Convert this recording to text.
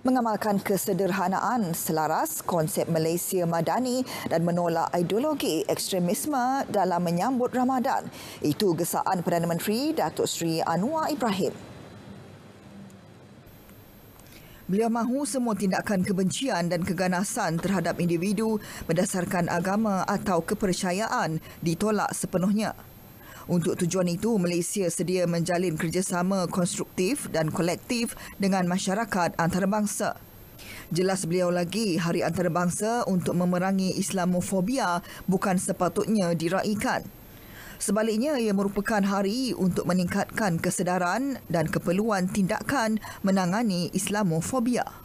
mengamalkan kesederhanaan selaras konsep Malaysia Madani dan menolak ideologi ekstremisme dalam menyambut Ramadan. Itu gesaan Perdana Menteri Datuk Seri Anwar Ibrahim. Beliau mahu semua tindakan kebencian dan keganasan terhadap individu berdasarkan agama atau kepercayaan ditolak sepenuhnya. Untuk tujuan itu, Malaysia sedia menjalin kerjasama konstruktif dan kolektif dengan masyarakat antarabangsa. Jelas beliau lagi, Hari Antarabangsa untuk memerangi Islamofobia bukan sepatutnya diraikan. Sebaliknya, ia merupakan hari untuk meningkatkan kesedaran dan keperluan tindakan menangani Islamofobia.